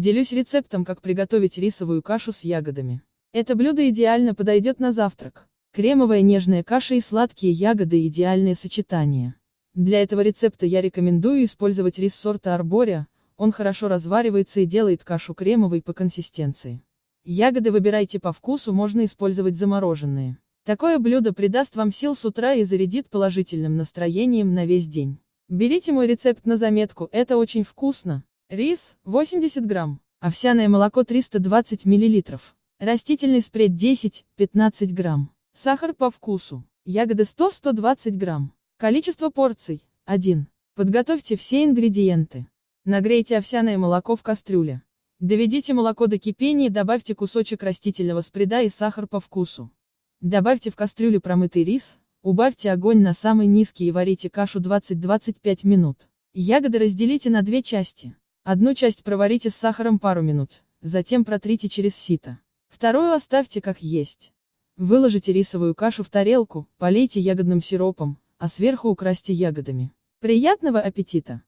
Делюсь рецептом, как приготовить рисовую кашу с ягодами. Это блюдо идеально подойдет на завтрак. Кремовая нежная каша и сладкие ягоды – идеальное сочетание. Для этого рецепта я рекомендую использовать рис сорта арбория, он хорошо разваривается и делает кашу кремовой по консистенции. Ягоды выбирайте по вкусу, можно использовать замороженные. Такое блюдо придаст вам сил с утра и зарядит положительным настроением на весь день. Берите мой рецепт на заметку, это очень вкусно. Рис – 80 грамм. Овсяное молоко 320 миллилитров, Растительный спред 10-15 грамм. Сахар по вкусу. Ягоды 100-120 грамм. Количество порций – 1. Подготовьте все ингредиенты. Нагрейте овсяное молоко в кастрюле. Доведите молоко до кипения и добавьте кусочек растительного спреда и сахар по вкусу. Добавьте в кастрюлю промытый рис, убавьте огонь на самый низкий и варите кашу 20-25 минут. Ягоды разделите на две части. Одну часть проварите с сахаром пару минут, затем протрите через сито. Вторую оставьте как есть. Выложите рисовую кашу в тарелку, полейте ягодным сиропом, а сверху украсьте ягодами. Приятного аппетита!